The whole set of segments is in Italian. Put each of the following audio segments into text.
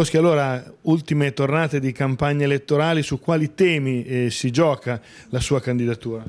Foschi, allora, ultime tornate di campagna elettorale, su quali temi eh, si gioca la sua candidatura?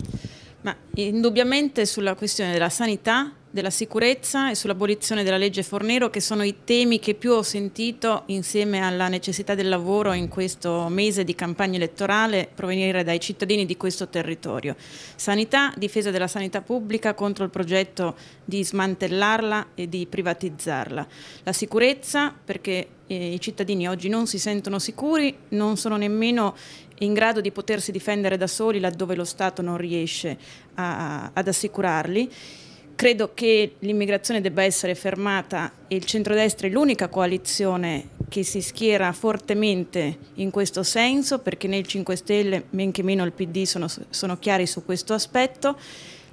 Ma indubbiamente sulla questione della sanità, della sicurezza e sull'abolizione della legge Fornero, che sono i temi che più ho sentito insieme alla necessità del lavoro in questo mese di campagna elettorale provenire dai cittadini di questo territorio. Sanità, difesa della sanità pubblica contro il progetto di smantellarla e di privatizzarla. La sicurezza, perché eh, i cittadini oggi non si sentono sicuri, non sono nemmeno in grado di potersi difendere da soli laddove lo Stato non riesce a, ad assicurarli credo che l'immigrazione debba essere fermata e il centrodestra è l'unica coalizione che si schiera fortemente in questo senso perché nel 5 Stelle, men che meno il PD, sono, sono chiari su questo aspetto.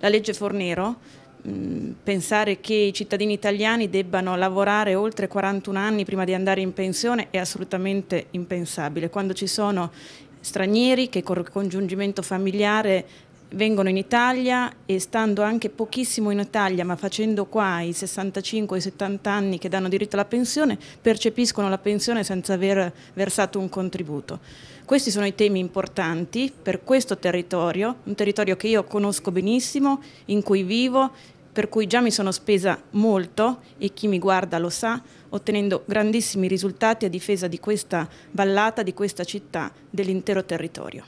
La legge Fornero, mh, mm, pensare che i cittadini italiani debbano lavorare oltre 41 anni prima di andare in pensione è assolutamente impensabile. Quando ci sono stranieri che con congiungimento familiare vengono in Italia e stando anche pochissimo in Italia ma facendo qua i 65 i 70 anni che danno diritto alla pensione percepiscono la pensione senza aver versato un contributo. Questi sono i temi importanti per questo territorio, un territorio che io conosco benissimo, in cui vivo, per cui già mi sono spesa molto e chi mi guarda lo sa, ottenendo grandissimi risultati a difesa di questa vallata, di questa città, dell'intero territorio.